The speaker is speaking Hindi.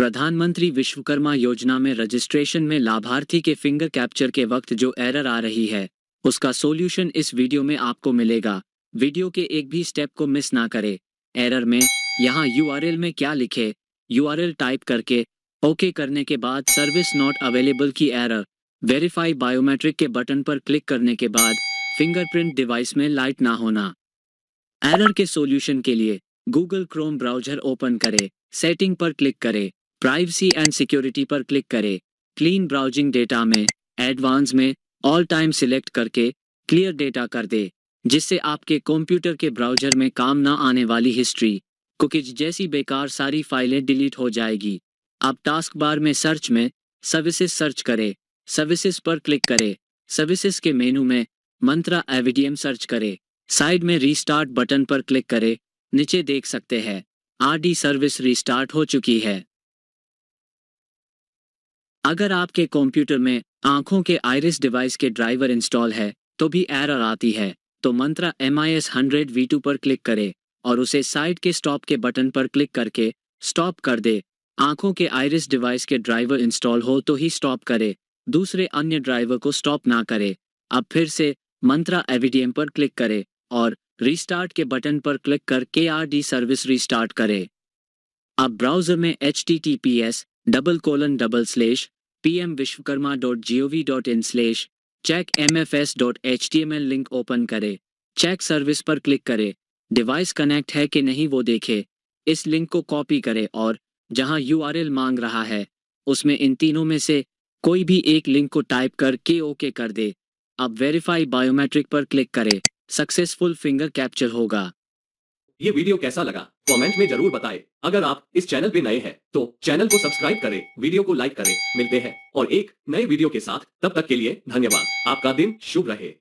प्रधानमंत्री विश्वकर्मा योजना में रजिस्ट्रेशन में लाभार्थी के फिंगर कैप्चर के वक्त जो एरर आ रही है उसका सॉल्यूशन इस वीडियो में आपको मिलेगा वीडियो के एक भी स्टेप को मिस ना करें एरर में यहाँ यूआरएल में क्या लिखे यूआरएल टाइप करके ओके करने के बाद सर्विस नॉट अवेलेबल की एरर वेरीफाई बायोमेट्रिक के बटन पर क्लिक करने के बाद फिंगरप्रिंट डिवाइस में लाइट ना होना एरर के सॉल्यूशन के लिए गूगल क्रोम ब्राउजर ओपन करें सेटिंग पर क्लिक करें प्राइवेसी एंड सिक्योरिटी पर क्लिक करें क्लीन ब्राउजिंग डेटा में एडवांस में ऑल टाइम सिलेक्ट करके क्लियर डेटा कर दे जिससे आपके कंप्यूटर के ब्राउजर में काम ना आने वाली हिस्ट्री कुकीज जैसी बेकार सारी फाइलें डिलीट हो जाएगी आप टास्क बार में सर्च में सर्विसेज सर्च करें सर्विसेज पर क्लिक करें सर्विसेज के मेनू में मंत्रा एविडियम सर्च करें साइड में रीस्टार्ट बटन पर क्लिक करें नीचे देख सकते हैं आरडी सर्विस रीस्टार्ट हो चुकी है अगर आपके कंप्यूटर में आंखों के आयरिस डिवाइस के ड्राइवर इंस्टॉल है तो भी एरर आती है तो Mantra M I S hundred V two पर क्लिक करे और उसे साइड के स्टॉप के बटन पर क्लिक करके स्टॉप कर दे आंखों के आयरिस डिवाइस के ड्राइवर इंस्टॉल हो तो ही स्टॉप करे दूसरे अन्य ड्राइवर को स्टॉप ना करे अब फिर से मंत्रा एविडीएम पर क्लिक करे और रीस्टार्ट के बटन पर क्लिक कर के आर डी सर्विस रीस्टार्ट करे अब ब्राउजर में H T T P S double colon double slash pmvishwakarma.gov.in slash check M F S dot H M L link open करें चेक सर्विस पर क्लिक करें डिवाइस कनेक्ट है कि नहीं वो देखें इस लिंक को कॉपी करें और जहां यू आर एल मांग रहा है उसमें इन तीनों में से कोई भी एक लिंक को टाइप कर के ओके कर दे अब वेरीफाई बायोमेट्रिक पर क्लिक करें सक्सेसफुल फिंगर कैप्चर होगा ये वीडियो कैसा लगा कमेंट में जरूर बताएं। अगर आप इस चैनल पे नए हैं तो चैनल को सब्सक्राइब करें वीडियो को लाइक करें मिलते हैं और एक नए वीडियो के साथ तब तक के लिए धन्यवाद आपका दिन शुभ रहे